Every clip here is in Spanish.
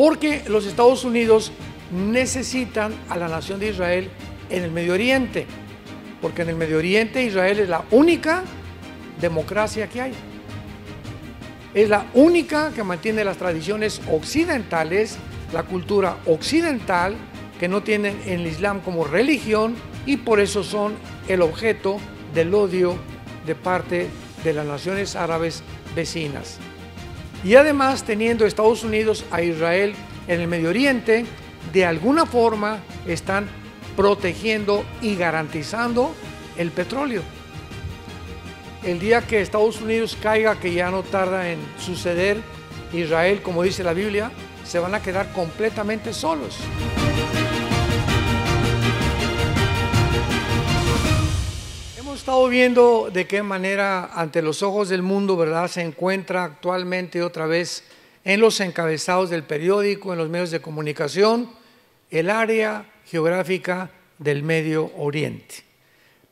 porque los Estados Unidos necesitan a la nación de Israel en el Medio Oriente, porque en el Medio Oriente Israel es la única democracia que hay. Es la única que mantiene las tradiciones occidentales, la cultura occidental, que no tienen el Islam como religión y por eso son el objeto del odio de parte de las naciones árabes vecinas y además teniendo Estados Unidos a Israel en el Medio Oriente, de alguna forma están protegiendo y garantizando el petróleo. El día que Estados Unidos caiga, que ya no tarda en suceder, Israel, como dice la Biblia, se van a quedar completamente solos. estado viendo de qué manera ante los ojos del mundo, ¿verdad? Se encuentra actualmente otra vez en los encabezados del periódico, en los medios de comunicación, el área geográfica del Medio Oriente,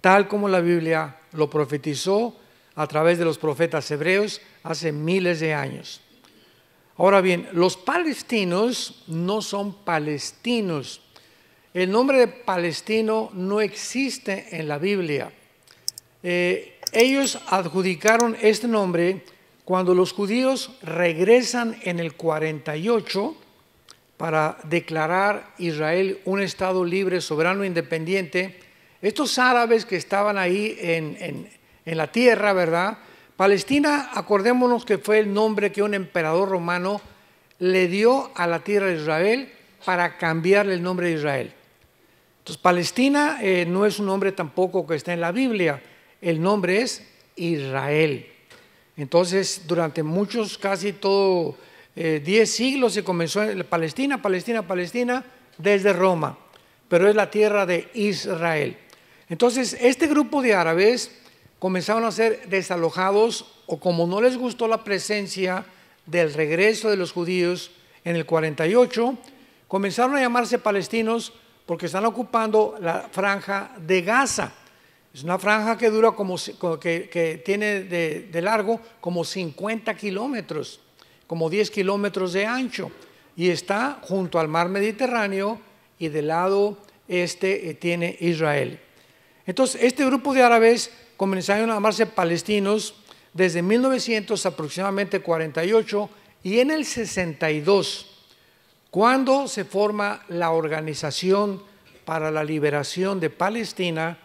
tal como la Biblia lo profetizó a través de los profetas hebreos hace miles de años. Ahora bien, los palestinos no son palestinos. El nombre de palestino no existe en la Biblia. Eh, ellos adjudicaron este nombre cuando los judíos regresan en el 48 para declarar Israel un Estado libre, soberano, e independiente. Estos árabes que estaban ahí en, la tierra, ¿verdad? Palestina, acordémonos que fue el nombre que un emperador romano le dio a la tierra de Israel para cambiarle el nombre de Israel. Entonces, Palestina eh, no es un nombre tampoco que está en la Biblia el nombre es Israel. Entonces, durante muchos, casi todo, eh, diez siglos se comenzó en Palestina, Palestina, Palestina, desde Roma, pero es la tierra de Israel. Entonces, este grupo de árabes comenzaron a ser desalojados o como no les gustó la presencia del regreso de los judíos en el 48, comenzaron a llamarse palestinos porque están ocupando la franja de Gaza. Es una franja que dura como, que, tiene de, largo como 50 kilómetros, como 10 kilómetros de ancho, y está junto al mar Mediterráneo y del lado este eh, tiene Israel. Entonces, este grupo de árabes comenzaron a llamarse palestinos desde 1900 aproximadamente 48 y en el 62, cuando se forma la Organización para la Liberación de Palestina,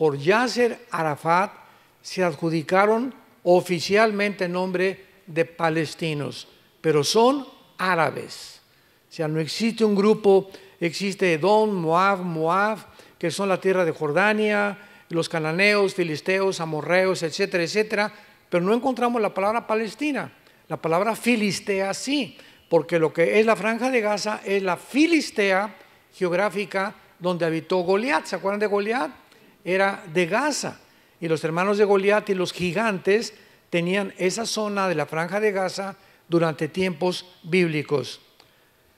por Yasser Arafat se adjudicaron oficialmente el nombre de palestinos, pero son árabes. O sea, no existe un grupo, existe Edom, Moab, Moab, que son la tierra de Jordania, los cananeos, filisteos, amorreos, etcétera, etcétera, pero no encontramos la palabra palestina, la palabra filistea sí, porque lo que es la franja de Gaza es la filistea geográfica donde habitó Goliat. ¿Se acuerdan de Goliat? era de Gaza. Y los hermanos de Goliat y los gigantes tenían esa zona de la franja de Gaza durante tiempos bíblicos.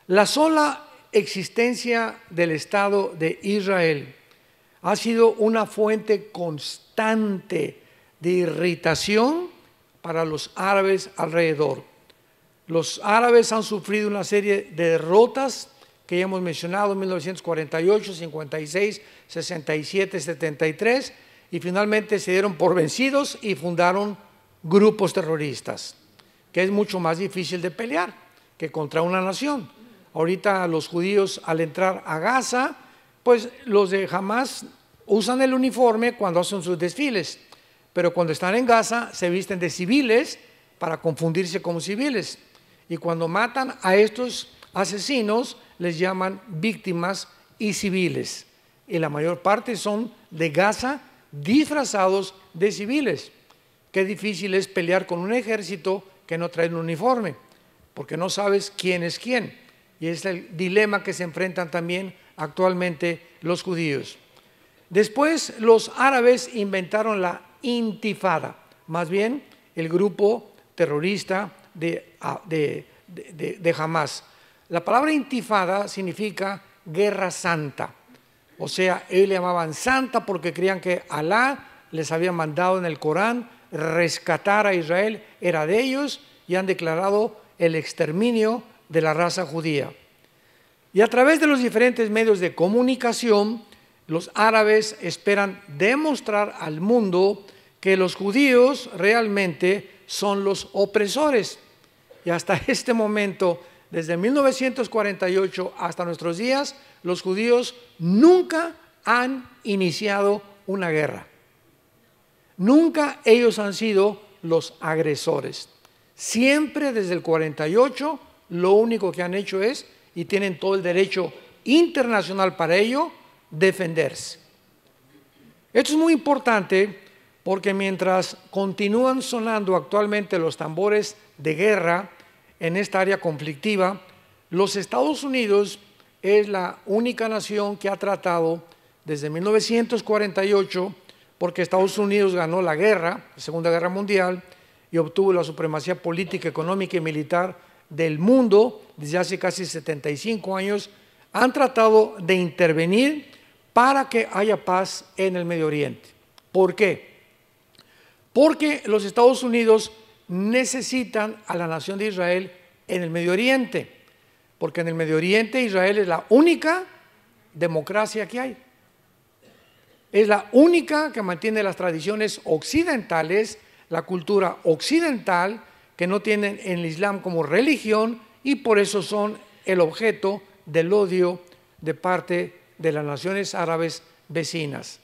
La sola existencia del Estado de Israel ha sido una fuente constante de irritación para los árabes alrededor. Los árabes han sufrido una serie de derrotas que ya hemos mencionado, 1948, 56, 67, 73, y finalmente se dieron por vencidos y fundaron grupos terroristas, que es mucho más difícil de pelear que contra una nación. Ahorita los judíos al entrar a Gaza, pues los de Hamas usan el uniforme cuando hacen sus desfiles, pero cuando están en Gaza se visten de civiles para confundirse como civiles. Y cuando matan a estos asesinos, les llaman víctimas y civiles. Y la mayor parte son de Gaza disfrazados de civiles. Qué difícil es pelear con un ejército que no trae un uniforme, porque no sabes quién es quién. Y es el dilema que se enfrentan también actualmente los judíos. Después los árabes inventaron la intifada, más bien el grupo terrorista de, ah, de, de Hamas. La palabra intifada significa guerra santa. O sea, ellos le llamaban santa porque creían que Alá les había mandado en el Corán rescatar a Israel, era de ellos y han declarado el exterminio de la raza judía. Y a través de los diferentes medios de comunicación, los árabes esperan demostrar al mundo que los judíos realmente son los opresores. Y hasta este momento desde 1948 hasta nuestros días, los judíos nunca han iniciado una guerra. Nunca ellos han sido los agresores. Siempre desde el 48 lo único que han hecho es, y tienen todo el derecho internacional para ello, defenderse. Esto es muy importante porque mientras continúan sonando actualmente los tambores de guerra en esta área conflictiva, los Estados Unidos es la única nación que ha tratado desde 1948, porque Estados Unidos ganó la guerra, la Segunda Guerra Mundial, y obtuvo la supremacía política, económica y militar del mundo desde hace casi 75 años, han tratado de intervenir para que haya paz en el Medio Oriente. ¿Por qué? Porque los Estados Unidos necesitan a la nación de Israel en el Medio Oriente, porque en el Medio Oriente Israel es la única democracia que hay. Es la única que mantiene las tradiciones occidentales, la cultura occidental, que no tienen el Islam como religión y por eso son el objeto del odio de parte de las naciones árabes vecinas.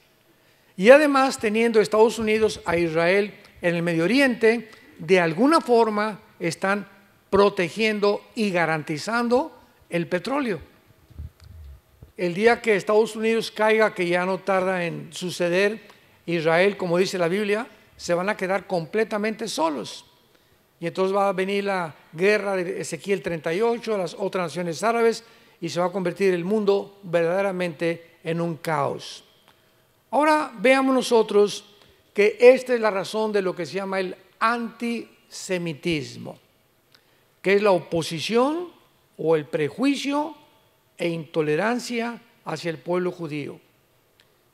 Y además, teniendo Estados Unidos a Israel en el Medio Oriente, de alguna forma están protegiendo y garantizando el petróleo. El día que Estados Unidos caiga, que ya no tarda en suceder, Israel, como dice la Biblia, se van a quedar completamente solos. Y entonces va a venir la guerra de Ezequiel 38, las otras naciones árabes, y se va a convertir el mundo verdaderamente en un caos. Ahora veamos nosotros que esta es la razón de lo que se llama el antisemitismo, que es la oposición o el prejuicio e intolerancia hacia el pueblo judío.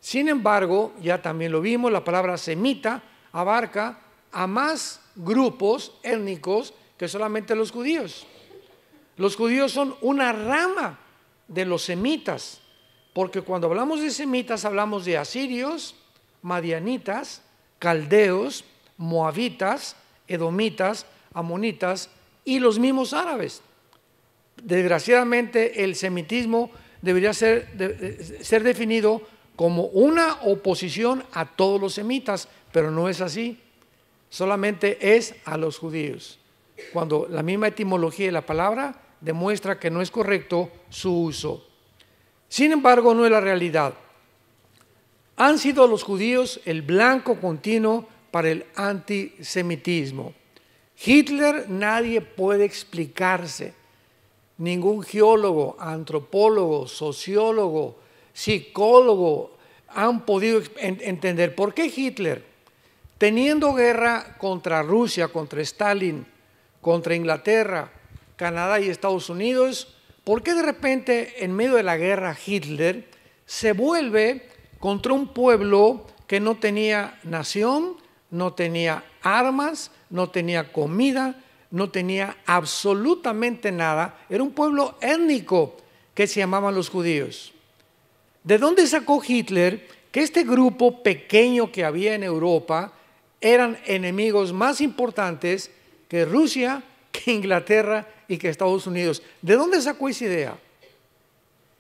Sin embargo, ya también lo vimos, la palabra semita abarca a más grupos étnicos que solamente los judíos. Los judíos son una rama de los semitas, porque cuando hablamos de semitas hablamos de asirios, madianitas, caldeos, moabitas, edomitas, amonitas y los mismos árabes. Desgraciadamente el semitismo debería ser, ser definido como una oposición a todos los semitas, pero no es así. Solamente es a los judíos. Cuando la misma etimología de la palabra demuestra que no es correcto su uso. Sin embargo, no es la realidad. Han sido los judíos el blanco continuo para el antisemitismo. Hitler nadie puede explicarse, ningún geólogo, antropólogo, sociólogo, psicólogo han podido entender por qué Hitler, teniendo guerra contra Rusia, contra Stalin, contra Inglaterra, Canadá y Estados Unidos, ¿por qué de repente en medio de la guerra Hitler se vuelve contra un pueblo que no tenía nación, no tenía armas, no tenía comida, no tenía absolutamente nada. Era un pueblo étnico que se llamaban los judíos. ¿De dónde sacó Hitler que este grupo pequeño que había en Europa eran enemigos más importantes que Rusia, que Inglaterra y que Estados Unidos? ¿De dónde sacó esa idea?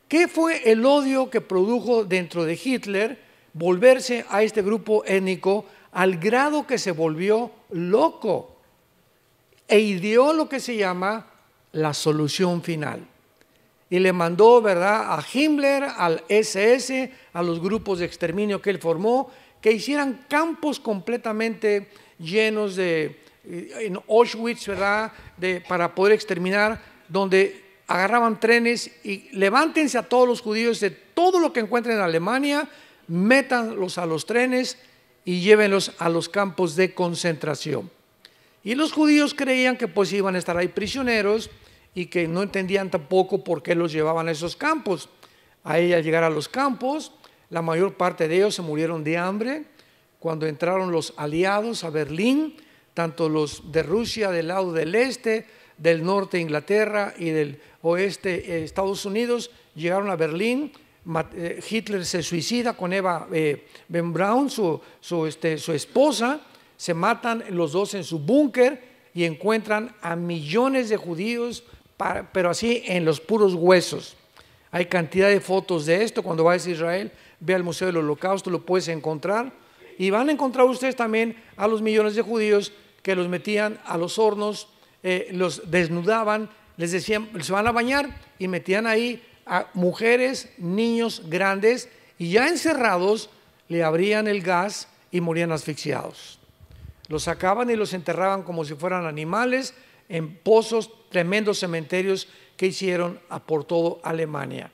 ¿Qué fue el odio que produjo dentro de Hitler volverse a este grupo étnico al grado que se volvió loco e ideó lo que se llama la solución final. Y le mandó, ¿verdad?, a Himmler, al SS, a los grupos de exterminio que él formó, que hicieran campos completamente llenos de, eh, en Auschwitz, ¿verdad?, para poder exterminar, donde agarraban trenes y levántense a todos los judíos de todo lo que encuentren en Alemania, métanlos a los trenes y llévenlos a los campos de concentración. Y los judíos creían que pues iban a estar ahí prisioneros y que no entendían tampoco por qué los llevaban a esos campos. Ahí al llegar a los campos, la mayor parte de ellos se murieron de hambre. Cuando entraron los aliados a Berlín, tanto los de Rusia del lado del este, del norte Inglaterra y del oeste Estados Unidos, llegaron a Berlín, eh, Hitler se suicida con Eva eh, Ben Brown, su, este, su esposa, se matan los dos en su búnker y encuentran a millones de judíos, pero así en los puros huesos. Hay cantidad de fotos de esto. Cuando vas a Israel, ve al Museo del Holocausto, lo puedes encontrar. Y van a encontrar ustedes también a los millones de judíos que los metían a los hornos, eh, los desnudaban, les decían, se van a bañar y metían ahí a mujeres, niños grandes, y ya encerrados le abrían el gas y morían asfixiados. Los sacaban y los enterraban como si fueran animales en pozos, tremendos cementerios que hicieron por todo Alemania.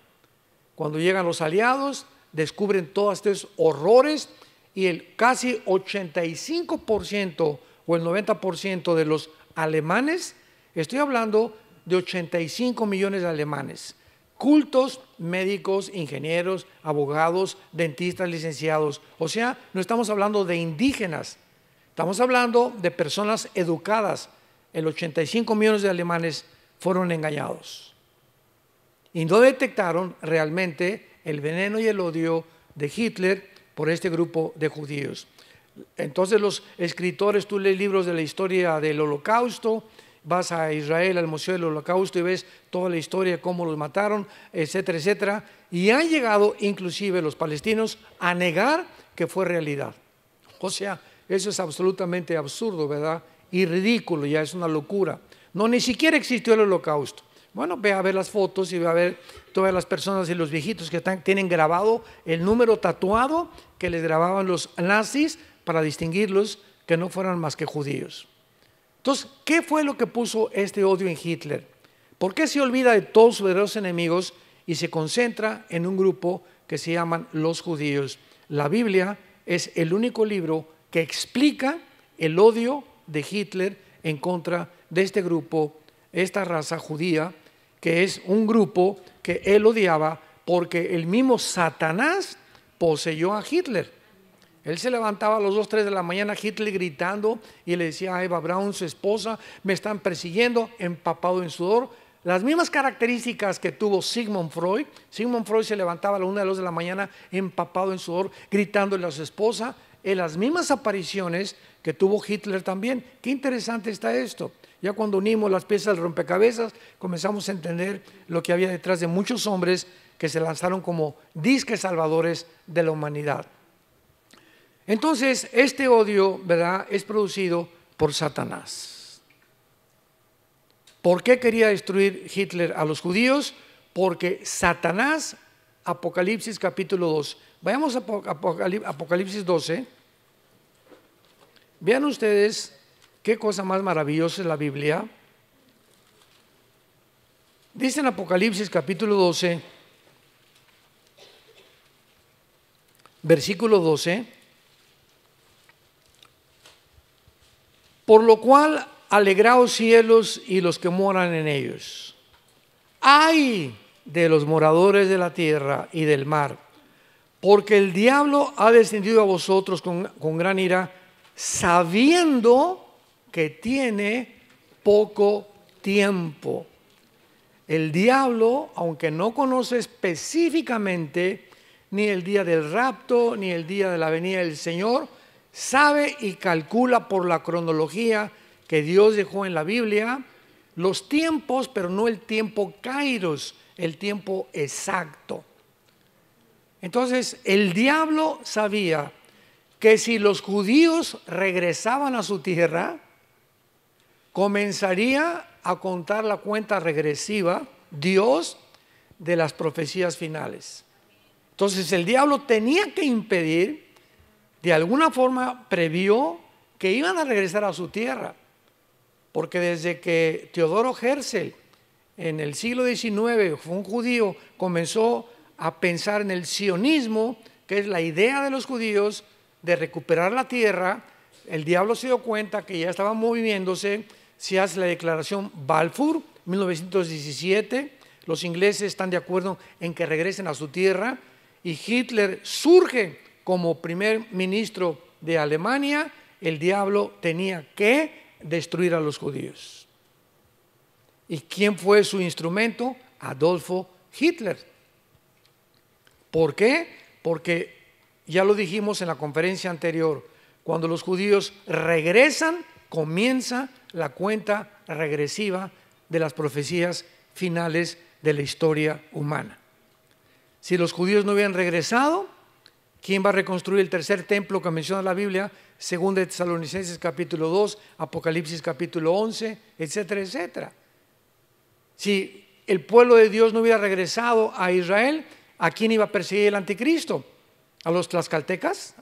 Cuando llegan los aliados, descubren todos estos horrores y el casi 85% o el 90% de los alemanes, estoy hablando de 85 millones de alemanes, cultos, médicos, ingenieros, abogados, dentistas, licenciados. O sea, no estamos hablando de indígenas, estamos hablando de personas educadas. El 85 millones de alemanes fueron engañados y no detectaron realmente el veneno y el odio de Hitler por este grupo de judíos. Entonces los escritores, tú lees libros de la historia del holocausto, vas a Israel, al Museo del Holocausto y ves toda la historia, cómo los mataron, etcétera, etcétera. Y han llegado inclusive los palestinos a negar que fue realidad. O sea, eso es absolutamente absurdo, ¿verdad? Y ridículo, ya es una locura. No, ni siquiera existió el holocausto. Bueno, ve a ver las fotos y ve a ver todas las personas y los viejitos que están, tienen grabado el número tatuado que les grababan los nazis para distinguirlos que no fueran más que judíos. Entonces, ¿qué fue lo que puso este odio en Hitler? ¿Por qué se olvida de todos sus verdaderos enemigos y se concentra en un grupo que se llaman los judíos? La Biblia es el único libro que explica el odio de Hitler en contra de este grupo, esta raza judía, que es un grupo que él odiaba porque el mismo Satanás poseyó a Hitler. Él se levantaba a las 2, 3 de la mañana, Hitler gritando y le decía a Eva Braun su esposa, me están persiguiendo, empapado en sudor. Las mismas características que tuvo Sigmund Freud. Sigmund Freud se levantaba a las 1 de de la mañana, empapado en sudor, gritándole a su esposa, en las mismas apariciones que tuvo Hitler también. Qué interesante está esto. Ya cuando unimos las piezas del rompecabezas, comenzamos a entender lo que había detrás de muchos hombres que se lanzaron como disques salvadores de la humanidad. Entonces, este odio, ¿verdad?, es producido por Satanás. ¿Por qué quería destruir Hitler a los judíos? Porque Satanás, Apocalipsis capítulo 2, vayamos a Apocalipsis 12, vean ustedes qué cosa más maravillosa es la Biblia. Dice en Apocalipsis capítulo 12, versículo 12, Por lo cual, alegraos cielos y los que moran en ellos. Ay de los moradores de la tierra y del mar, porque el diablo ha descendido a vosotros con, con gran ira, sabiendo que tiene poco tiempo. El diablo, aunque no conoce específicamente ni el día del rapto, ni el día de la venida del Señor, sabe y calcula por la cronología que Dios dejó en la Biblia los tiempos, pero no el tiempo kairos, el tiempo exacto. Entonces, el diablo sabía que si los judíos regresaban a su tierra, comenzaría a contar la cuenta regresiva Dios de las profecías finales. Entonces el diablo tenía que impedir de alguna forma previó que iban a regresar a su tierra, porque desde que Teodoro Herzl en el siglo XIX fue un judío, comenzó a pensar en el sionismo, que es la idea de los judíos de recuperar la tierra, el diablo se dio cuenta que ya estaba moviéndose, se hace la declaración Balfour, 1917, los ingleses están de acuerdo en que regresen a su tierra, y Hitler surge como primer ministro de Alemania, el diablo tenía que destruir a los judíos. ¿Y quién fue su instrumento? Adolfo Hitler. ¿Por qué? Porque ya lo dijimos en la conferencia anterior, cuando los judíos regresan, comienza la cuenta regresiva de las profecías finales de la historia humana. Si los judíos no hubieran regresado, ¿Quién va a reconstruir el tercer templo que menciona la Biblia? Según de Tesalonicenses capítulo 2, Apocalipsis capítulo 11, etcétera, etcétera. Si el pueblo de Dios no hubiera regresado a Israel, ¿a quién iba a perseguir el anticristo? ¿A los tlaxcaltecas?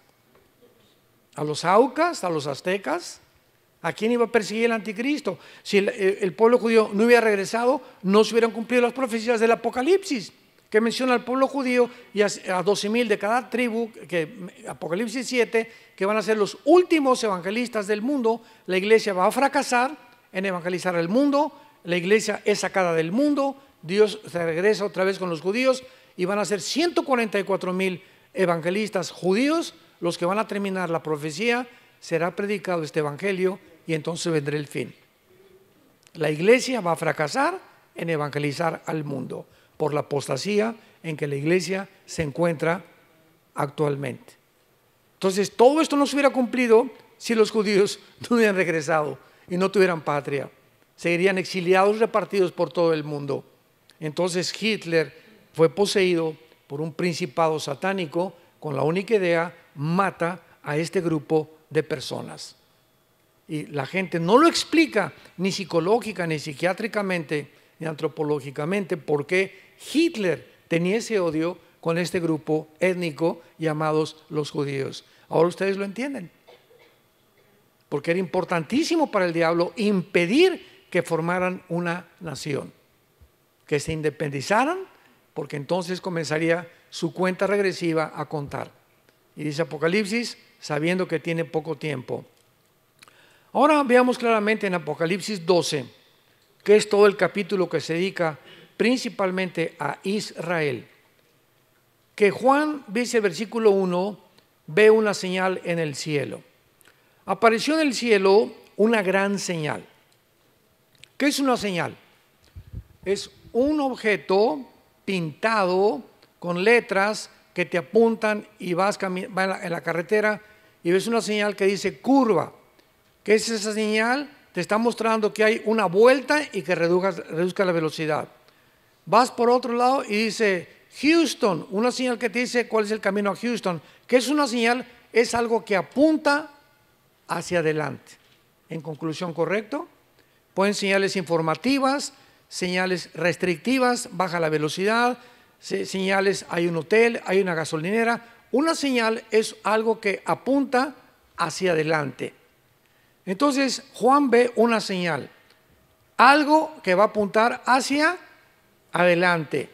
¿A los aucas? ¿A los aztecas? ¿A quién iba a perseguir el anticristo? Si el eh, pueblo judío no hubiera regresado, no se hubieran cumplido las profecías del Apocalipsis que menciona al pueblo judío y a 12.000 mil de cada tribu, que Apocalipsis 7, que van a ser los últimos evangelistas del mundo, la iglesia va a fracasar en evangelizar al mundo, la iglesia es sacada del mundo, Dios se regresa otra vez con los judíos y van a ser 144 mil evangelistas judíos los que van a terminar la profecía, será predicado este evangelio y entonces vendrá el fin. La iglesia va a fracasar en evangelizar al mundo por la apostasía en que la iglesia se encuentra actualmente. Entonces, todo esto no se hubiera cumplido si los judíos no hubieran regresado y no tuvieran patria. Seguirían exiliados repartidos por todo el mundo. Entonces Hitler fue poseído por un principado satánico con la única idea, mata a este grupo de personas. Y la gente no lo explica ni psicológica, ni psiquiátricamente, ni antropológicamente, por qué Hitler tenía ese odio con este grupo étnico llamados los judíos. Ahora ustedes lo entienden. Porque era importantísimo para el diablo impedir que formaran una nación, que se independizaran, porque entonces comenzaría su cuenta regresiva a contar. Y dice Apocalipsis, sabiendo que tiene poco tiempo. Ahora veamos claramente en Apocalipsis 12, que es todo el capítulo que se dedica principalmente a Israel. Que Juan, dice versículo 1, ve una señal en el cielo. Apareció en el cielo una gran señal. ¿Qué es una señal? Es un objeto pintado con letras que te apuntan y vas, en, la, carretera y ves una señal que dice curva. ¿Qué es esa señal? Te está mostrando que hay una vuelta y que reduzca la velocidad vas por otro lado y dice Houston, una señal que te dice cuál es el camino a Houston, que es una señal, es algo que apunta hacia adelante. En conclusión, ¿correcto? Pueden señales informativas, señales restrictivas, baja la velocidad, señales, hay un hotel, hay una gasolinera. Una señal es algo que apunta hacia adelante. Entonces, Juan ve una señal, algo que va a apuntar hacia adelante.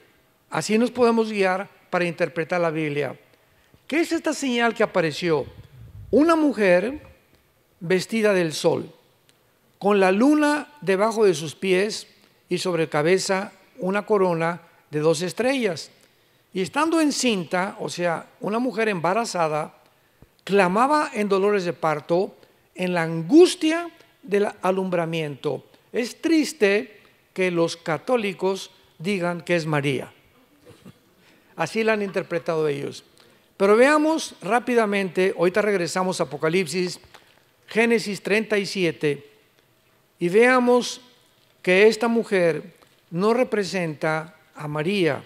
Así nos podemos guiar para interpretar la Biblia. ¿Qué es esta señal que apareció? Una mujer vestida del sol, con la luna debajo de sus pies y sobre cabeza una corona de dos estrellas. Y estando encinta, o sea, una mujer embarazada, clamaba en dolores de parto, en la angustia del alumbramiento. Es triste que los católicos digan que es María. Así la han interpretado ellos. Pero veamos rápidamente, ahorita regresamos a Apocalipsis, Génesis 37, y veamos que esta mujer no representa a María,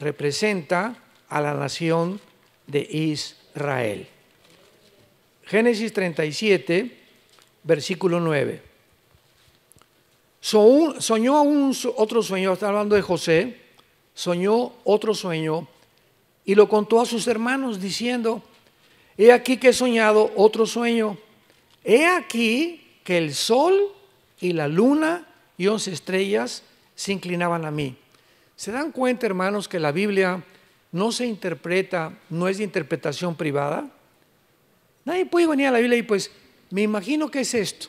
representa a la nación de Israel. Génesis 37, versículo 9 soñó un, otro sueño, está hablando de José, soñó otro sueño y lo contó a sus hermanos diciendo, he aquí que he soñado otro sueño, he aquí que el sol y la luna y once estrellas se inclinaban a mí. ¿Se dan cuenta, hermanos, que la Biblia no se interpreta, no es de interpretación privada? Nadie puede venir a la Biblia y pues, me imagino que es esto,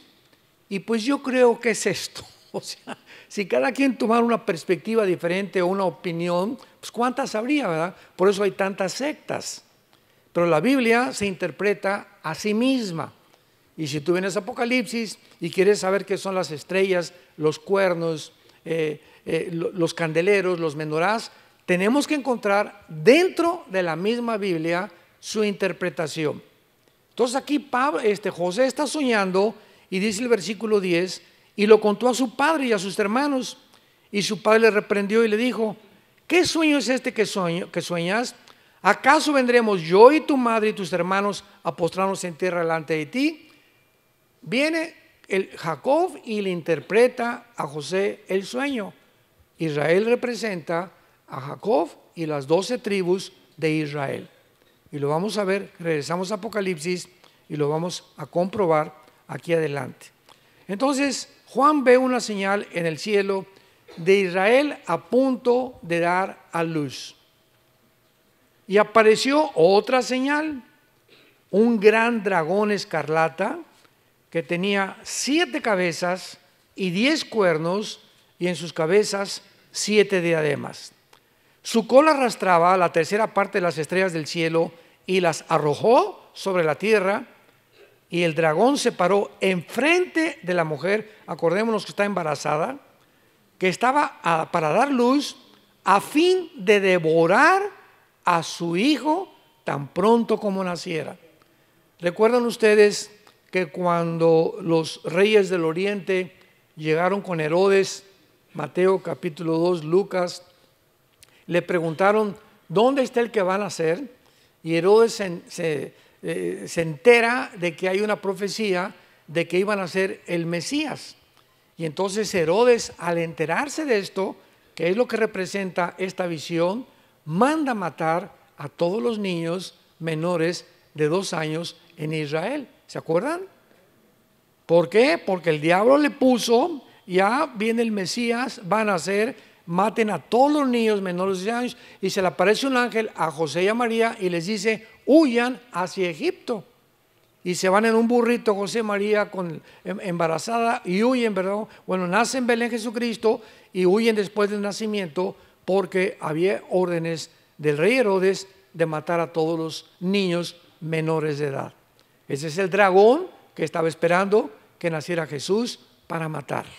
y pues yo creo que es esto. O sea, si cada quien tomara una perspectiva diferente o una opinión, pues cuántas habría, ¿verdad? Por eso hay tantas sectas. Pero la Biblia se interpreta a sí misma. Y si tú vienes a Apocalipsis y quieres saber qué son las estrellas, los cuernos, eh, eh, los candeleros, los menorás, tenemos que encontrar dentro de la misma Biblia su interpretación. Entonces aquí este, José está soñando y dice el versículo 10, y lo contó a su padre y a sus hermanos. Y su padre le reprendió y le dijo, ¿qué sueño es este que, que sueñas? ¿Acaso vendremos yo y tu madre y tus hermanos a postrarnos en tierra delante de ti? Viene el Jacob y le interpreta a José el sueño. Israel representa a Jacob y las doce tribus de Israel. Y lo vamos a ver, regresamos a Apocalipsis y lo vamos a comprobar aquí adelante. Entonces, Juan ve una señal en el cielo de Israel a punto de dar a luz. Y apareció otra señal, un gran dragón escarlata que tenía siete cabezas y diez cuernos y en sus cabezas siete diademas. Su cola arrastraba la tercera parte de las estrellas del cielo y las arrojó sobre la tierra y el dragón se paró enfrente de la mujer, acordémonos que está embarazada, que estaba para dar luz a fin de devorar a su hijo tan pronto como naciera. ¿Recuerdan ustedes que cuando los reyes del oriente llegaron con Herodes, Mateo capítulo 2, Lucas, le preguntaron, ¿dónde está el que va a nacer? Y Herodes se eh, se entera de que hay una profecía de que iban a ser el Mesías. Y entonces Herodes, al enterarse de esto, que es lo que representa esta visión, manda matar a todos los niños menores de dos años en Israel. ¿Se acuerdan? ¿Por qué? Porque el diablo le puso, ya viene el Mesías, van a ser maten a todos los niños menores de 10 años y se le aparece un ángel a José y a María y les dice, huyan hacia Egipto. Y se van en un burrito José y María con, em, embarazada y huyen, ¿verdad? Bueno, nacen Belén Jesucristo y huyen después del nacimiento porque había órdenes del rey Herodes de matar a todos los niños menores de edad. Ese es el dragón que estaba esperando que naciera Jesús para matarlo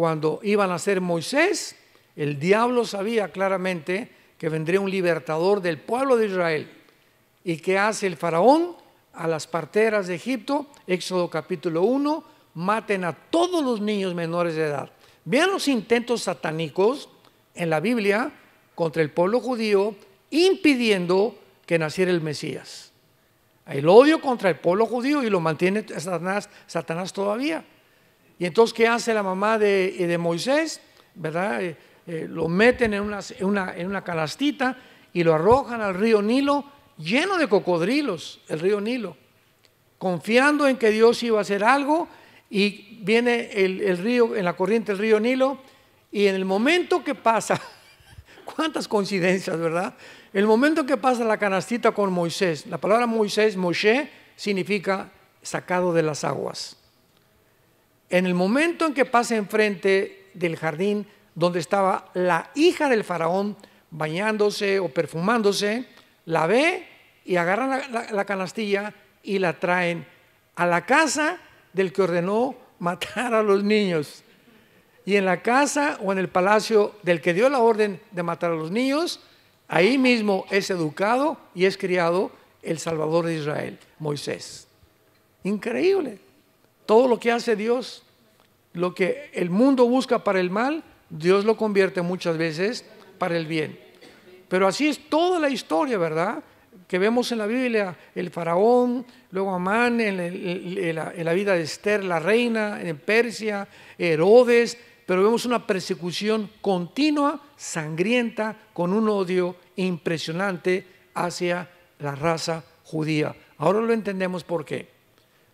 cuando iban a ser Moisés, el diablo sabía claramente que vendría un libertador del pueblo de Israel. ¿Y que hace el faraón? A las parteras de Egipto, Éxodo capítulo 1, maten a todos los niños menores de edad. Vean los intentos satánicos en la Biblia contra el pueblo judío impidiendo que naciera el Mesías. El odio contra el pueblo judío y lo mantiene Satanás todavía. Y entonces, ¿qué hace la mamá de, eh, Moisés? ¿Verdad? Eh, eh, lo meten en una, canastita y lo arrojan al río Nilo, lleno de cocodrilos, el río Nilo, confiando en que Dios iba a hacer algo y viene el, río, en la corriente el río Nilo, y en el momento que pasa, cuántas coincidencias, ¿verdad? El momento que pasa la canastita con Moisés, la palabra Moisés, Moshe, significa sacado de las aguas. En el momento en que pasa enfrente del jardín donde estaba la hija del faraón bañándose o perfumándose, la ve y agarran la canastilla y la traen a la casa del que ordenó matar a los niños. Y en la casa o en el palacio del que dio la orden de matar a los niños, ahí mismo es educado y es criado el Salvador de Israel, Moisés. Increíble. Todo lo que hace Dios, lo que el mundo busca para el mal, Dios lo convierte muchas veces para el bien. Pero así es toda la historia, ¿verdad? Que vemos en la Biblia, el faraón, luego Amán, en, la, vida de Esther, la reina, en Persia, Herodes, pero vemos una persecución continua, sangrienta, con un odio impresionante hacia la raza judía. Ahora lo entendemos por qué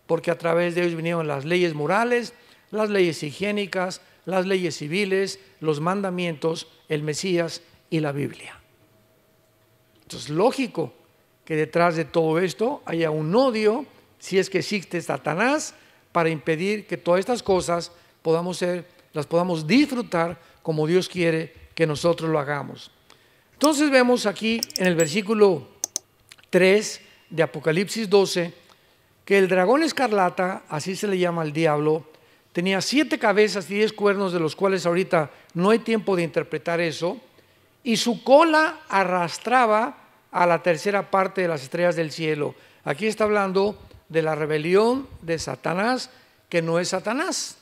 porque a través de ellos vinieron las leyes morales, las leyes higiénicas, las leyes civiles, los mandamientos, el Mesías y la Biblia. Entonces, lógico que detrás de todo esto haya un odio, si es que existe Satanás, para impedir que todas estas cosas podamos ser, las podamos disfrutar como Dios quiere que nosotros lo hagamos. Entonces vemos aquí en el versículo 3 de Apocalipsis 12, que el dragón escarlata, así se le llama al diablo, tenía siete cabezas y diez cuernos, de los cuales ahorita no hay tiempo de interpretar eso, y su cola arrastraba a la tercera parte de las estrellas del cielo. Aquí está hablando de la rebelión de Satanás, que no es Satanás.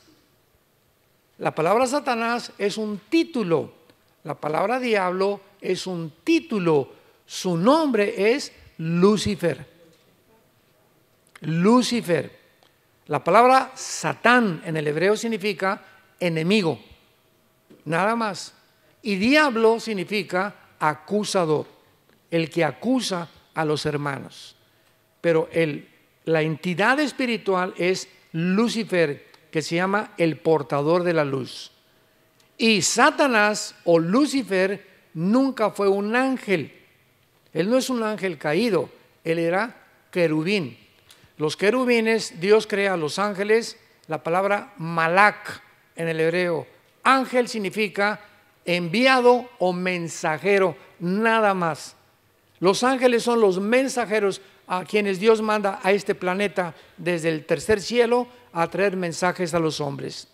La palabra Satanás es un título, la palabra diablo es un título, su nombre es Lucifer. Lucifer. La palabra Satán en el hebreo significa enemigo, nada más. Y diablo significa acusador, el que acusa a los hermanos. Pero la entidad espiritual es Lucifer, que se llama el portador de la luz. Y Satanás o Lucifer nunca fue un ángel. Él no es un ángel caído, él era querubín, los querubines, Dios crea a los ángeles, la palabra malak en el hebreo. Ángel significa enviado o mensajero, nada más. Los ángeles son los mensajeros a quienes Dios manda a este planeta desde el tercer cielo a traer mensajes a los hombres.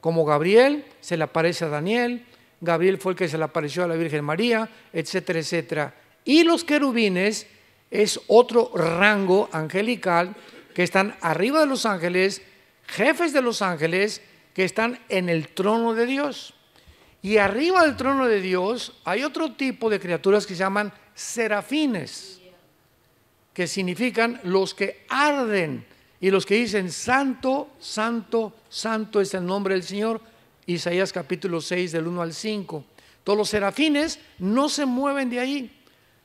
Como Gabriel se le aparece a Daniel, Gabriel fue el que se le apareció a la Virgen María, etcétera, etcétera. Y los querubines es otro rango angelical que están arriba de los ángeles, jefes de los ángeles, que están en el trono de Dios. Y arriba del trono de Dios hay otro tipo de criaturas que se llaman serafines, que significan los que arden y los que dicen, santo, santo, santo es el nombre del Señor, Isaías capítulo 6 del 1 al 5. Todos los serafines no se mueven de ahí.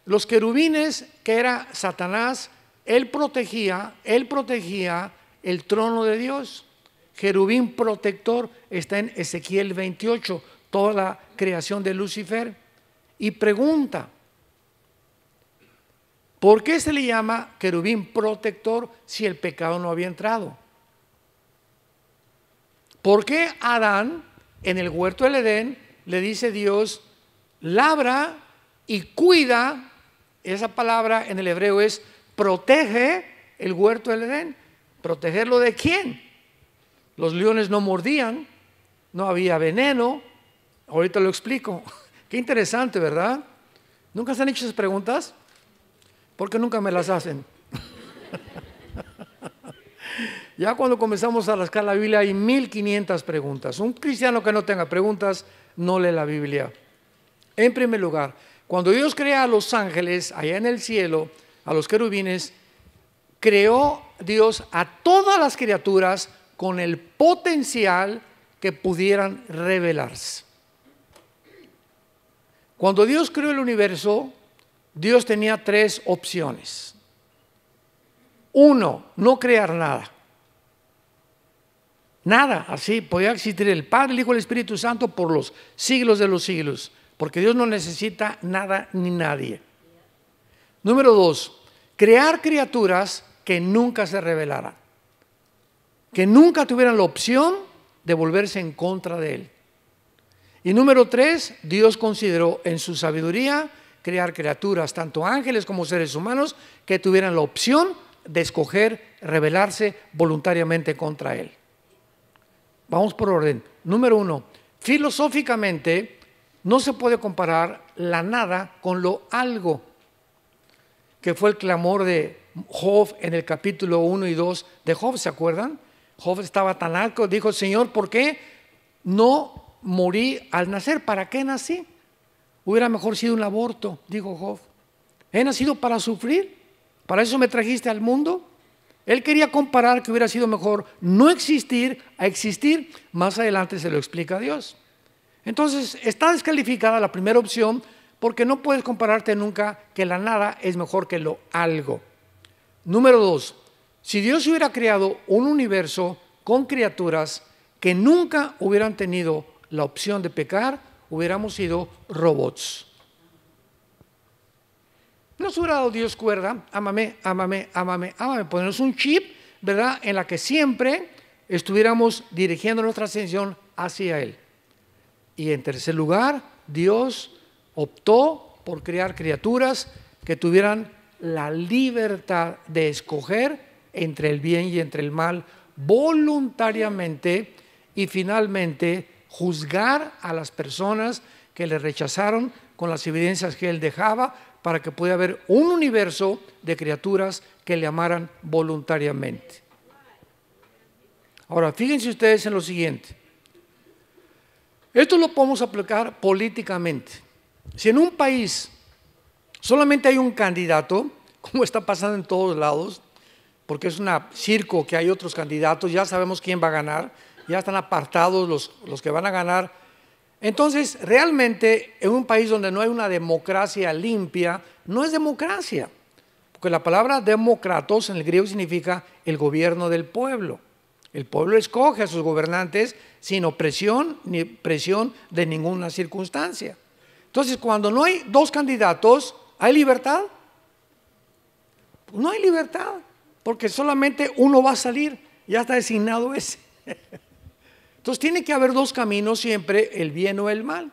Los querubines, que era Satanás, él protegía, él protegía el trono de Dios. Jerubín protector está en Ezequiel 28, toda la creación de Lucifer. Y pregunta, ¿por qué se le llama querubín protector si el pecado no había entrado? ¿Por qué Adán en el huerto del Edén le dice Dios, labra y cuida esa palabra en el hebreo es protege el huerto del Edén. ¿Protegerlo de quién? Los leones no mordían, no había veneno. Ahorita lo explico. Qué interesante, ¿verdad? ¿Nunca se han hecho esas preguntas? Porque nunca me las hacen? ya cuando comenzamos a rascar la Biblia hay 1500 preguntas. Un cristiano que no tenga preguntas no lee la Biblia. En primer lugar, cuando Dios crea a los ángeles allá en el cielo, a los querubines, creó Dios a todas las criaturas con el potencial que pudieran revelarse. Cuando Dios creó el universo, Dios tenía tres opciones. Uno, no crear nada. Nada, así podía existir el Padre, el Hijo y el Espíritu Santo por los siglos de los siglos porque Dios no necesita nada ni nadie. Número dos, crear criaturas que nunca se rebelaran, que nunca tuvieran la opción de volverse en contra de Él. Y número tres, Dios consideró en su sabiduría crear criaturas, tanto ángeles como seres humanos, que tuvieran la opción de escoger rebelarse voluntariamente contra Él. Vamos por orden. Número uno, filosóficamente, no se puede comparar la nada con lo algo, que fue el clamor de Job en el capítulo 1 y 2 de Job, ¿se acuerdan? Job estaba tan alto, dijo, Señor, ¿por qué no morí al nacer? ¿Para qué nací? Hubiera mejor sido un aborto, dijo Job. He nacido para sufrir, para eso me trajiste al mundo. Él quería comparar que hubiera sido mejor no existir a existir. Más adelante se lo explica a Dios. Entonces, está descalificada la primera opción porque no puedes compararte nunca que la nada es mejor que lo algo. Número dos, si Dios hubiera creado un universo con criaturas que nunca hubieran tenido la opción de pecar, hubiéramos sido robots. Nos hubiera dado Dios cuerda, ámame, ámame, ámame, ámame, ponernos un chip, ¿verdad? En la que siempre estuviéramos dirigiendo nuestra ascensión hacia Él. Y en tercer lugar, Dios optó por crear criaturas que tuvieran la libertad de escoger entre el bien y entre el mal voluntariamente y finalmente juzgar a las personas que le rechazaron con las evidencias que él dejaba para que pueda haber un universo de criaturas que le amaran voluntariamente. Ahora, fíjense ustedes en lo siguiente. Esto lo podemos aplicar políticamente. Si en un país solamente hay un candidato, como está pasando en todos lados, porque es un circo que hay otros candidatos, ya sabemos quién va a ganar, ya están apartados los, los que van a ganar. Entonces, realmente en un país donde no hay una democracia limpia, no es democracia, porque la palabra demócratos en el griego significa el gobierno del pueblo. El pueblo escoge a sus gobernantes sin opresión ni presión de ninguna circunstancia. Entonces, cuando no hay dos candidatos, ¿hay libertad? Pues no hay libertad, porque solamente uno va a salir, ya está designado ese. Entonces, tiene que haber dos caminos siempre, el bien o el mal.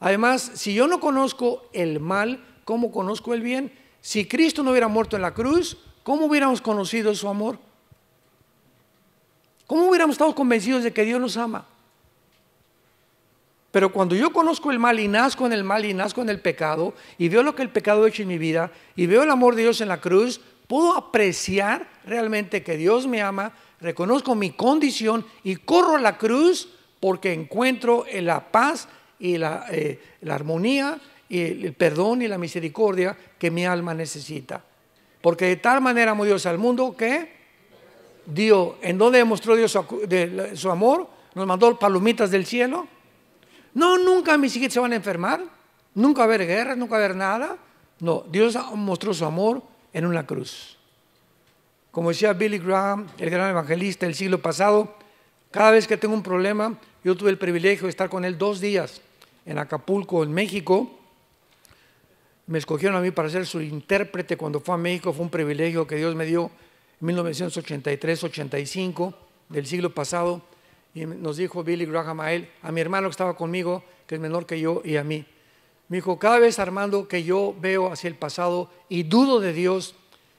Además, si yo no conozco el mal, ¿cómo conozco el bien? Si Cristo no hubiera muerto en la cruz, ¿cómo hubiéramos conocido su amor? ¿Cómo hubiéramos estado convencidos de que Dios nos ama? Pero cuando yo conozco el mal y nazco en el mal y nazco en el pecado y veo lo que el pecado ha hecho en mi vida y veo el amor de Dios en la cruz, puedo apreciar realmente que Dios me ama, reconozco mi condición y corro a la cruz porque encuentro la paz y la, eh, la armonía y el perdón y la misericordia que mi alma necesita. Porque de tal manera amó Dios al mundo que Dios, ¿en dónde demostró Dios su, amor? Nos mandó palomitas del cielo. No, nunca mis hijos se van a enfermar, nunca va a haber guerra, nunca va a haber nada. No, Dios mostró su amor en una cruz. Como decía Billy Graham, el gran evangelista del siglo pasado, cada vez que tengo un problema, yo tuve el privilegio de estar con él dos días en Acapulco, en México. Me escogieron a mí para ser su intérprete cuando fue a México, fue un privilegio que Dios me dio 1983-85 del siglo pasado, y nos dijo Billy Graham a él, a mi hermano que estaba conmigo, que es menor que yo, y a mí. Me dijo, cada vez Armando que yo veo hacia el pasado y dudo de Dios,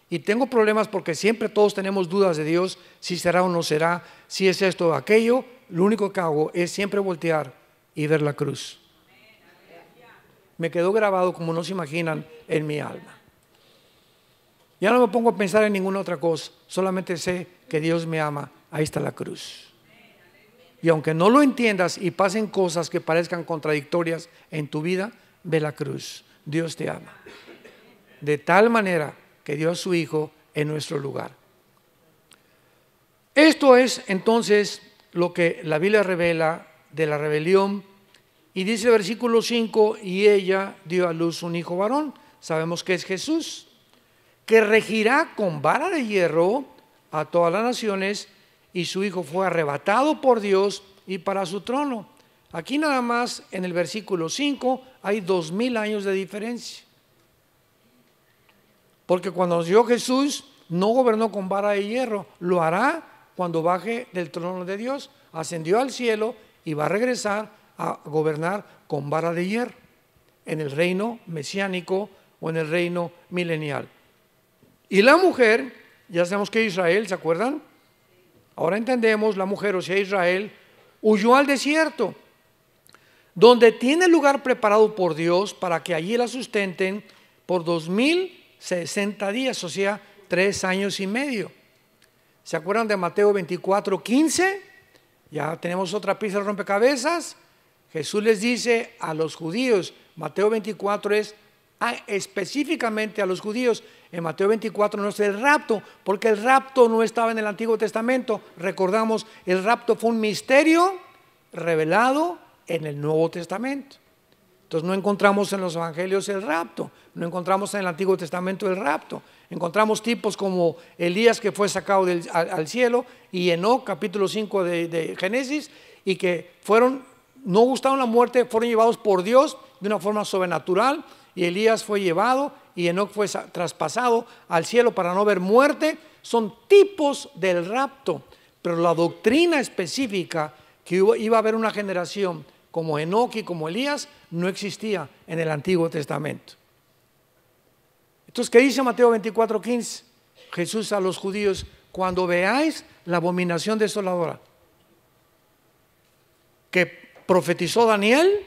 y tengo problemas porque siempre todos tenemos dudas de Dios, si será o no será, si es esto o aquello, lo único que hago es siempre voltear y ver la cruz. Me quedó grabado como no se imaginan en mi alma. Ya no me pongo a pensar en ninguna otra cosa, solamente sé que Dios me ama. Ahí está la cruz. Y aunque no lo entiendas y pasen cosas que parezcan contradictorias en tu vida, ve la cruz. Dios te ama. De tal manera que dio a su Hijo en nuestro lugar. Esto es entonces lo que la Biblia revela de la rebelión. Y dice el versículo 5, y ella dio a luz un hijo varón. Sabemos que es Jesús que regirá con vara de hierro a todas las naciones, y su hijo fue arrebatado por Dios y para su trono. Aquí nada más en el versículo 5 hay dos mil años de diferencia. Porque cuando dio Jesús no gobernó con vara de hierro, lo hará cuando baje del trono de Dios, ascendió al cielo y va a regresar a gobernar con vara de hierro en el reino mesiánico o en el reino milenial. Y la mujer, ya sabemos que Israel, ¿se acuerdan? Ahora entendemos, la mujer, o sea, Israel, huyó al desierto, donde tiene lugar preparado por Dios para que allí la sustenten por 2060 días, o sea, tres años y medio. ¿Se acuerdan de Mateo 24, 15? Ya tenemos otra pieza de rompecabezas. Jesús les dice a los judíos, Mateo 24 es específicamente a los judíos en Mateo 24 no es el rapto, porque el rapto no estaba en el Antiguo Testamento. Recordamos, el rapto fue un misterio revelado en el Nuevo Testamento. Entonces no encontramos en los evangelios el rapto, no encontramos en el Antiguo Testamento el rapto. Encontramos tipos como Elías que fue sacado al, cielo y Enoch, capítulo 5 de, de Génesis, y que fueron, no gustaron la muerte, fueron llevados por Dios de una forma sobrenatural y Elías fue llevado y Enoch fue traspasado al cielo para no ver muerte, son tipos del rapto. Pero la doctrina específica que iba a haber una generación como Enoch y como Elías no existía en el Antiguo Testamento. Entonces, ¿qué dice Mateo 24, 15? Jesús a los judíos, cuando veáis la abominación desoladora, que profetizó Daniel,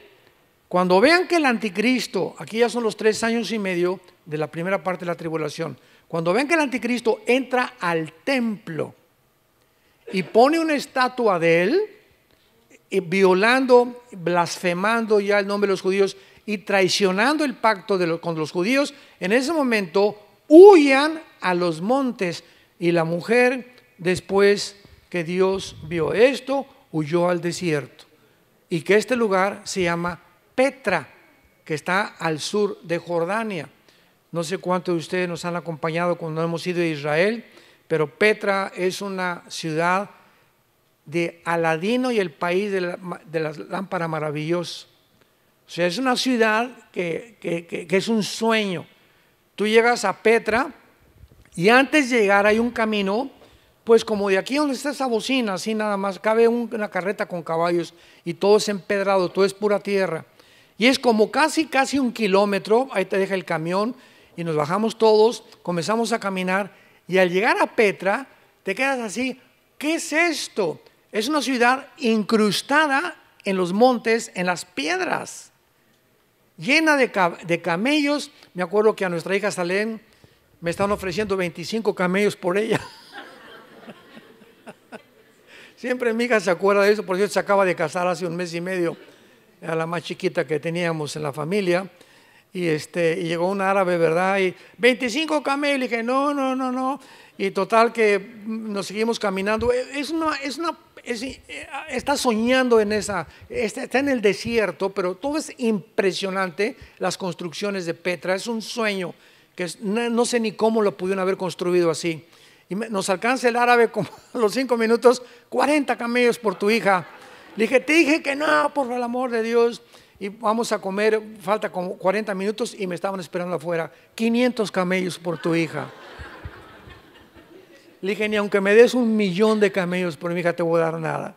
cuando vean que el anticristo, aquí ya son los tres años y medio de la primera parte de la tribulación, cuando vean que el anticristo entra al templo y pone una estatua de él, violando, blasfemando ya el nombre de los judíos y traicionando el pacto con los judíos, en ese momento huyan a los montes. Y la mujer, después que Dios vio esto, huyó al desierto. Y que este lugar se llama Petra, que está al sur de Jordania. No sé cuántos de ustedes nos han acompañado cuando hemos ido a Israel, pero Petra es una ciudad de Aladino y el país de, las lámparas maravillosas. O sea, es una ciudad que, es un sueño. Tú llegas a Petra y antes de llegar hay un camino, pues como de aquí donde está esa bocina, así nada más, cabe una carreta con caballos y todo es empedrado, todo es pura tierra. Y es como casi, casi un kilómetro, ahí te deja el camión y nos bajamos todos, comenzamos a caminar y al llegar a Petra te quedas así, ¿qué es esto? Es una ciudad incrustada en los montes, en las piedras, llena de, camellos. Me acuerdo que a nuestra hija Salén me están ofreciendo 25 camellos por ella. Siempre mi hija se acuerda de eso, por eso se acaba de casar hace un mes y medio era la más chiquita que teníamos en la familia, y, este, llegó un árabe, ¿verdad? Y 25 camellos, y dije, no, no, no, no. Y total que mm, nos seguimos caminando. E, es una, es eh, está soñando en esa, está, está, en el desierto, pero todo es impresionante, las construcciones de Petra, es un sueño, que no, sé ni cómo lo pudieron haber construido así. Y nos alcanza el árabe como a los cinco minutos, 40 camellos por tu hija. Le dije, te dije que no, por el amor de Dios. Y vamos a comer, falta como 40 minutos y me estaban esperando afuera. 500 camellos por tu hija. Le dije, ni aunque me des un millón de camellos por mi hija, te voy a dar nada.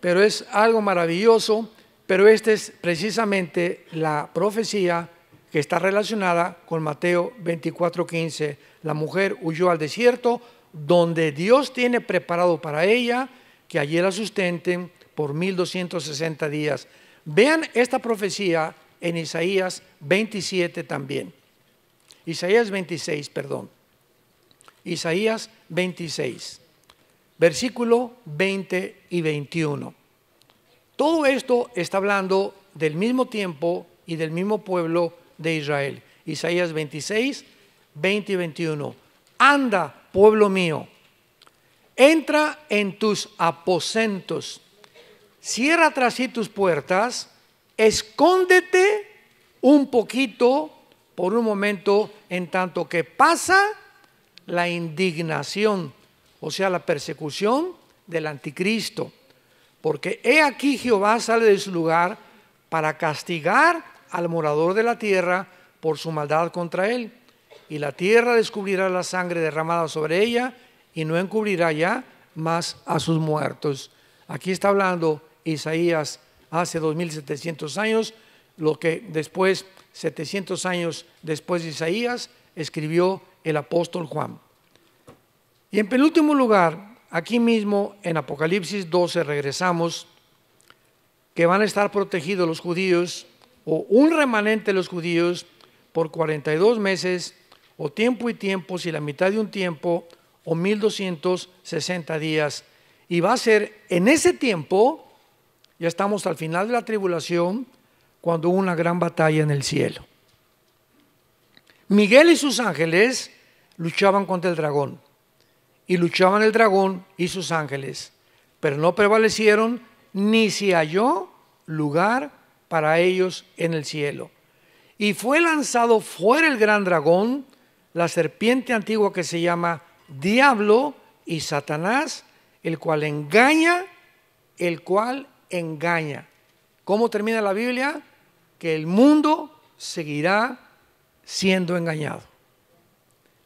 Pero es algo maravilloso, pero esta es precisamente la profecía que está relacionada con Mateo 24:15. La mujer huyó al desierto donde Dios tiene preparado para ella que ayer la sustenten por 1260 días. Vean esta profecía en Isaías 27 también. Isaías 26, perdón. Isaías 26, versículo 20 y 21. Todo esto está hablando del mismo tiempo y del mismo pueblo de Israel. Isaías 26, 20 y 21. Anda, pueblo mío, entra en tus aposentos, cierra tras ti tus puertas, escóndete un poquito por un momento en tanto que pasa la indignación, o sea, la persecución del anticristo. Porque he aquí Jehová sale de su lugar para castigar al morador de la tierra por su maldad contra él. Y la tierra descubrirá la sangre derramada sobre ella y no encubrirá ya más a sus muertos. Aquí está hablando Isaías hace 2700 años, lo que después, 700 años después de Isaías, escribió el apóstol Juan. Y en penúltimo lugar, aquí mismo en Apocalipsis 12 regresamos, que van a estar protegidos los judíos o un remanente de los judíos por 42 meses o tiempo y tiempo, si la mitad de un tiempo o 1260 días. Y va a ser en ese tiempo, ya estamos al final de la tribulación, cuando hubo una gran batalla en el cielo. Miguel y sus ángeles luchaban contra el dragón. Y luchaban el dragón y sus ángeles. Pero no prevalecieron ni se halló lugar para ellos en el cielo. Y fue lanzado fuera el gran dragón, la serpiente antigua que se llama diablo y Satanás, el cual engaña, el cual engaña. ¿Cómo termina la Biblia? Que el mundo seguirá siendo engañado,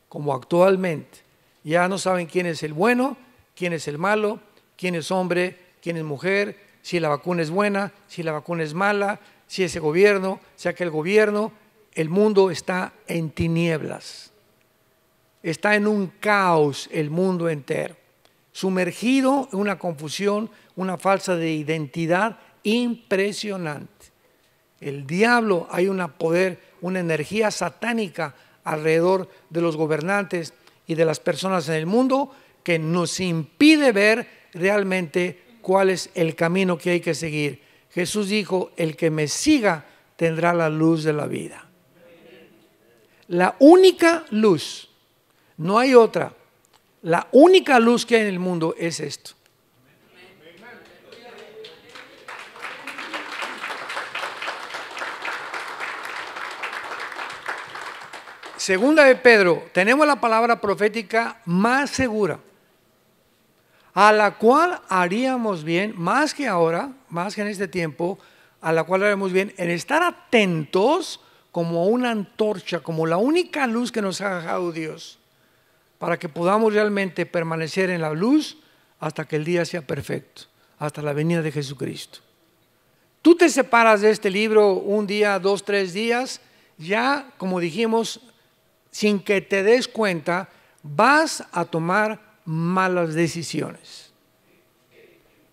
como actualmente. Ya no saben quién es el bueno, quién es el malo, quién es hombre, quién es mujer, si la vacuna es buena, si la vacuna es mala, si ese gobierno, sea que el gobierno, el mundo está en tinieblas. Está en un caos el mundo entero, sumergido en una confusión, una falsa de identidad impresionante. El diablo, hay un poder, una energía satánica alrededor de los gobernantes y de las personas en el mundo que nos impide ver realmente cuál es el camino que hay que seguir. Jesús dijo, el que me siga tendrá la luz de la vida. La única luz no hay otra. La única luz que hay en el mundo es esto. Segunda de Pedro, tenemos la palabra profética más segura, a la cual haríamos bien, más que ahora, más que en este tiempo, a la cual haremos bien en estar atentos como una antorcha, como la única luz que nos ha dejado Dios para que podamos realmente permanecer en la luz hasta que el día sea perfecto, hasta la venida de Jesucristo. Tú te separas de este libro un día, dos, tres días, ya como dijimos, sin que te des cuenta, vas a tomar malas decisiones.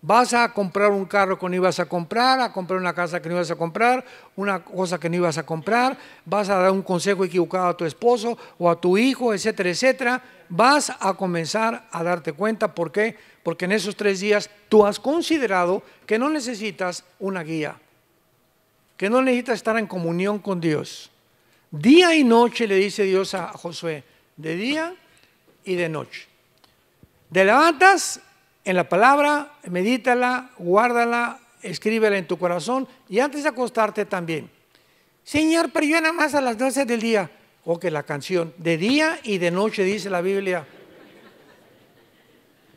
Vas a comprar un carro que no ibas a comprar, a comprar una casa que no ibas a comprar, una cosa que no ibas a comprar, vas a dar un consejo equivocado a tu esposo o a tu hijo, etcétera, etcétera. Vas a comenzar a darte cuenta. ¿Por qué? Porque en esos tres días tú has considerado que no necesitas una guía, que no necesitas estar en comunión con Dios. Día y noche le dice Dios a Josué, de día y de noche. Te levantas en la palabra, medítala, guárdala, escríbela en tu corazón y antes de acostarte también. Señor, pero yo nada más a las 12 del día. O oh, que la canción, de día y de noche, dice la Biblia.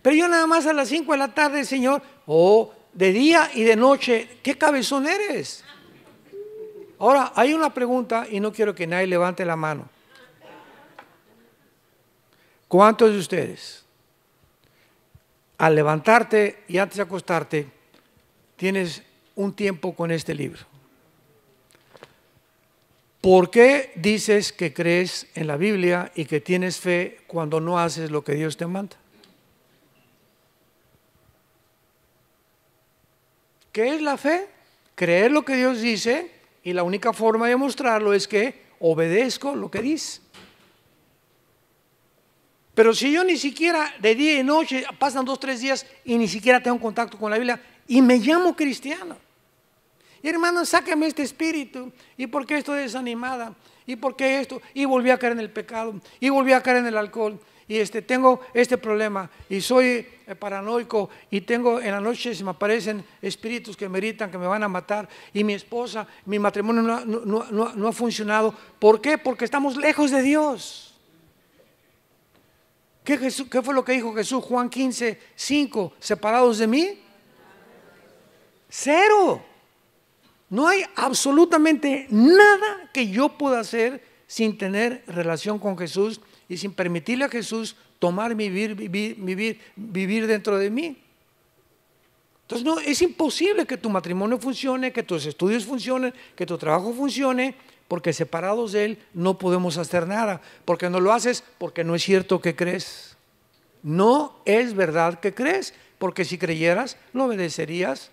Pero yo nada más a las 5 de la tarde, Señor. O oh, de día y de noche, ¿qué cabezón eres? Ahora, hay una pregunta y no quiero que nadie levante la mano. ¿Cuántos de ustedes al levantarte y antes de acostarte, tienes un tiempo con este libro. ¿Por qué dices que crees en la Biblia y que tienes fe cuando no haces lo que Dios te manda? ¿Qué es la fe? Creer lo que Dios dice y la única forma de mostrarlo es que obedezco lo que dice. Pero si yo ni siquiera de día y noche, pasan dos, tres días y ni siquiera tengo contacto con la Biblia y me llamo cristiano. Y hermano, sáqueme este espíritu. ¿Y por qué estoy desanimada? ¿Y por qué esto? Y volví a caer en el pecado. Y volví a caer en el alcohol. Y este, tengo este problema. Y soy eh, paranoico. Y tengo en la noche se me aparecen espíritus que me gritan que me van a matar. Y mi esposa, mi matrimonio no, no ha funcionado. ¿Por qué? Porque estamos lejos de Dios. ¿Qué, fue lo que dijo Jesús? Juan 15, 5, separados de mí. Cero. No hay absolutamente nada que yo pueda hacer sin tener relación con Jesús y sin permitirle a Jesús tomar mi vivir, vivir, vivir, vivir dentro de mí. Entonces, no, es imposible que tu matrimonio funcione, que tus estudios funcionen, que tu trabajo funcione, porque separados de Él no podemos hacer nada. Porque no lo haces porque no es cierto que crees. No es verdad que crees, porque si creyeras, lo obedecerías.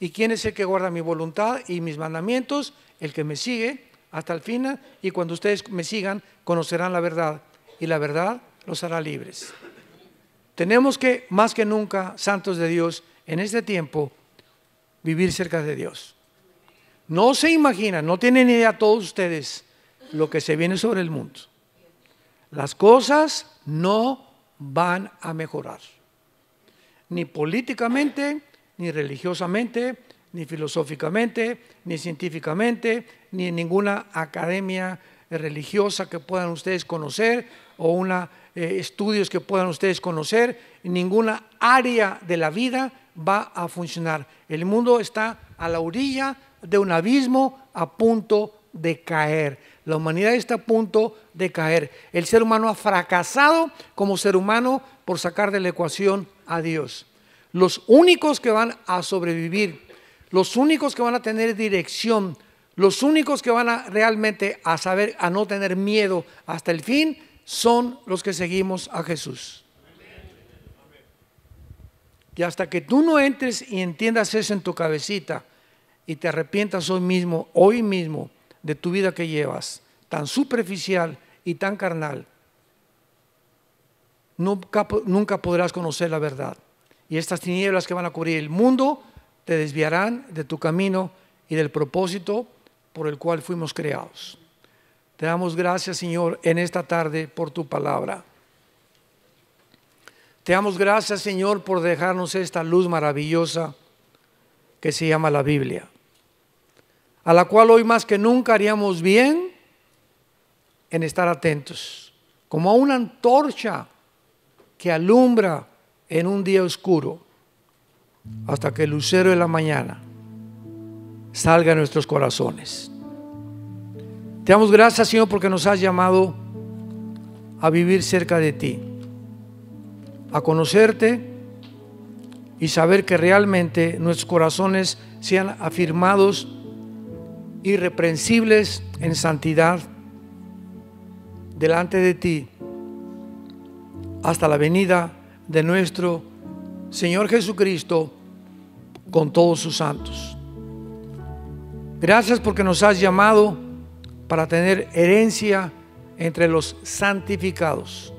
¿Y quién es el que guarda mi voluntad y mis mandamientos? El que me sigue hasta el final. Y cuando ustedes me sigan, conocerán la verdad. Y la verdad los hará libres. Tenemos que, más que nunca, santos de Dios, en este tiempo, vivir cerca de Dios. No se imaginan, no tienen idea todos ustedes lo que se viene sobre el mundo. Las cosas no van a mejorar, ni políticamente, ni religiosamente, ni filosóficamente, ni científicamente, ni en ninguna academia religiosa que puedan ustedes conocer o una, eh, estudios que puedan ustedes conocer, ninguna área de la vida va a funcionar. El mundo está a la orilla de un abismo a punto de caer. La humanidad está a punto de caer. El ser humano ha fracasado como ser humano por sacar de la ecuación a Dios. Los únicos que van a sobrevivir, los únicos que van a tener dirección, los únicos que van a realmente a saber, a no tener miedo hasta el fin, son los que seguimos a Jesús. Y hasta que tú no entres y entiendas eso en tu cabecita, y te arrepientas hoy mismo, hoy mismo, de tu vida que llevas, tan superficial y tan carnal, nunca, nunca podrás conocer la verdad. Y estas tinieblas que van a cubrir el mundo te desviarán de tu camino y del propósito por el cual fuimos creados. Te damos gracias, Señor, en esta tarde por tu palabra. Te damos gracias, Señor, por dejarnos esta luz maravillosa que se llama la Biblia a la cual hoy más que nunca haríamos bien en estar atentos, como a una antorcha que alumbra en un día oscuro, hasta que el lucero de la mañana salga en nuestros corazones. Te damos gracias, Señor, porque nos has llamado a vivir cerca de ti, a conocerte y saber que realmente nuestros corazones sean afirmados irreprensibles en santidad delante de ti hasta la venida de nuestro Señor Jesucristo con todos sus santos. Gracias porque nos has llamado para tener herencia entre los santificados,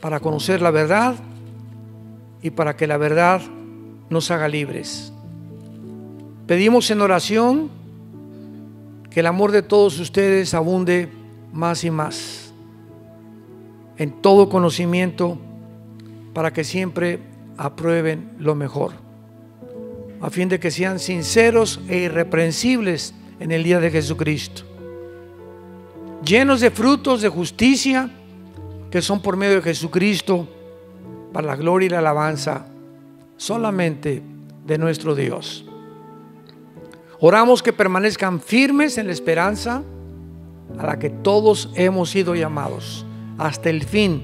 para conocer la verdad y para que la verdad nos haga libres. Pedimos en oración que el amor de todos ustedes abunde más y más en todo conocimiento para que siempre aprueben lo mejor, a fin de que sean sinceros e irreprensibles en el día de Jesucristo, llenos de frutos de justicia que son por medio de Jesucristo para la gloria y la alabanza solamente de nuestro Dios. Oramos que permanezcan firmes en la esperanza a la que todos hemos sido llamados hasta el fin,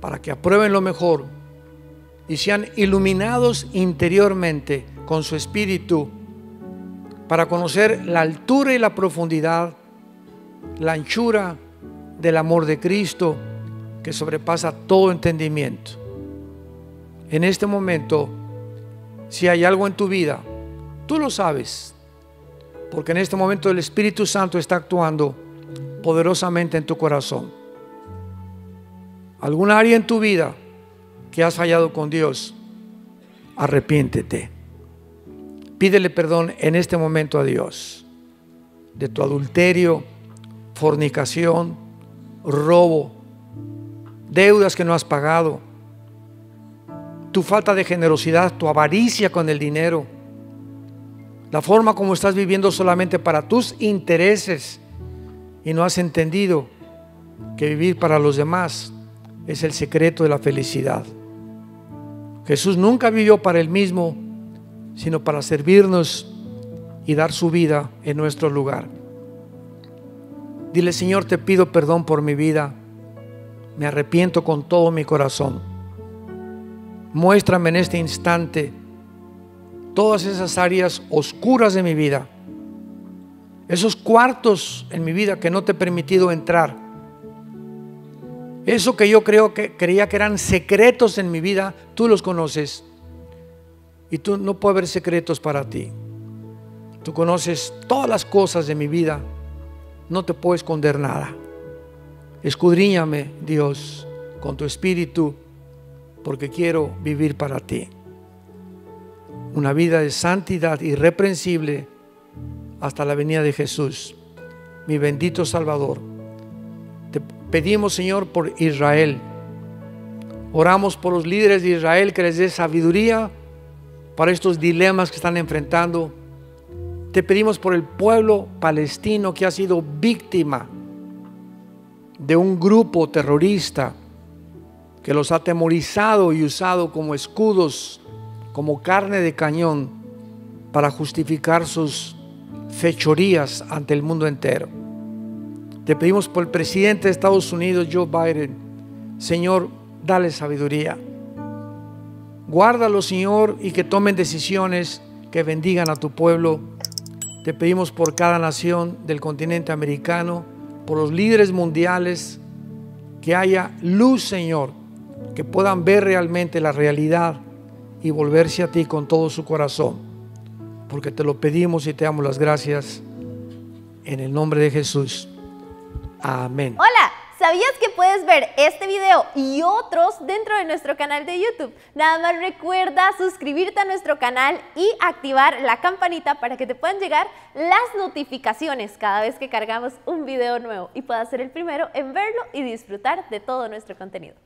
para que aprueben lo mejor y sean iluminados interiormente con su espíritu para conocer la altura y la profundidad, la anchura del amor de Cristo que sobrepasa todo entendimiento. En este momento, si hay algo en tu vida, Tú lo sabes, porque en este momento el Espíritu Santo está actuando poderosamente en tu corazón. Alguna área en tu vida que has fallado con Dios, arrepiéntete. Pídele perdón en este momento a Dios de tu adulterio, fornicación, robo, deudas que no has pagado, tu falta de generosidad, tu avaricia con el dinero la forma como estás viviendo solamente para tus intereses y no has entendido que vivir para los demás es el secreto de la felicidad. Jesús nunca vivió para él mismo, sino para servirnos y dar su vida en nuestro lugar. Dile, Señor, te pido perdón por mi vida. Me arrepiento con todo mi corazón. Muéstrame en este instante todas esas áreas oscuras de mi vida, esos cuartos en mi vida que no te he permitido entrar, eso que yo creo que creía que eran secretos en mi vida, tú los conoces. Y tú no puede haber secretos para ti. Tú conoces todas las cosas de mi vida. No te puedo esconder nada. Escudriñame, Dios, con tu espíritu, porque quiero vivir para ti una vida de santidad irreprensible hasta la venida de Jesús, mi bendito Salvador. Te pedimos, Señor, por Israel. Oramos por los líderes de Israel que les dé sabiduría para estos dilemas que están enfrentando. Te pedimos por el pueblo palestino que ha sido víctima de un grupo terrorista que los ha atemorizado y usado como escudos como carne de cañón para justificar sus fechorías ante el mundo entero. Te pedimos por el presidente de Estados Unidos, Joe Biden, Señor, dale sabiduría. Guárdalo, Señor, y que tomen decisiones que bendigan a tu pueblo. Te pedimos por cada nación del continente americano, por los líderes mundiales, que haya luz, Señor, que puedan ver realmente la realidad y volverse a ti con todo su corazón. Porque te lo pedimos y te damos las gracias en el nombre de Jesús. Amén. Hola, ¿sabías que puedes ver este video y otros dentro de nuestro canal de YouTube? Nada más recuerda suscribirte a nuestro canal y activar la campanita para que te puedan llegar las notificaciones cada vez que cargamos un video nuevo y puedas ser el primero en verlo y disfrutar de todo nuestro contenido.